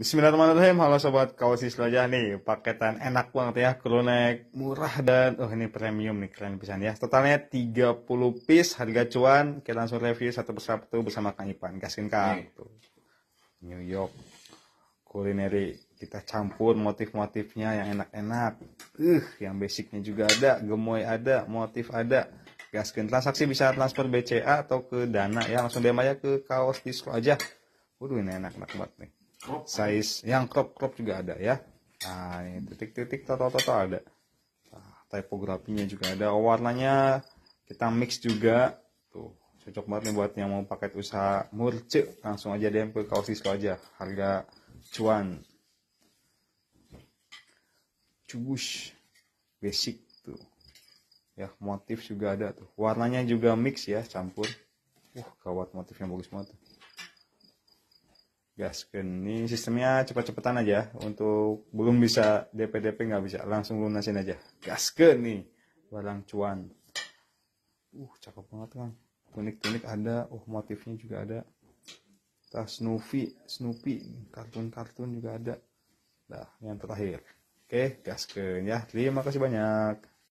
Bismillahirrahmanirrahim. Halo sobat kaos jelajah nih, paketan enak banget ya, kronek murah dan oh ini premium nih keren pisan ya. Totalnya 30 piece harga cuan. Kita langsung review satu persatu bersama Kang Ipan. Gaskin Kang. Iya. New York kulineri kita campur motif-motifnya yang enak-enak. Uh, yang basicnya juga ada, gemoy ada, motif ada. Gaskin transaksi bisa transfer BCA atau ke Dana ya. Langsung DM aja ke kaos distro aja. Waduh ini enak-enak banget nih size yang crop crop juga ada ya nah ini titik-titik toto toto ada nah, tipografinya juga ada oh, warnanya kita mix juga tuh cocok banget nih buat yang mau paket usaha murce langsung aja DM ke kaos aja harga cuan cubus basic tuh ya motif juga ada tuh warnanya juga mix ya campur wah uh, kawat motifnya bagus banget tuh gasken ini sistemnya cepat-cepatan aja untuk belum bisa DP-DP nggak bisa langsung lunasin aja gasken nih barang cuan uh cakep banget kan unik-unik ada uh motifnya juga ada tas Snoopy Snoopy kartun-kartun juga ada nah yang terakhir oke gasken ya terima kasih banyak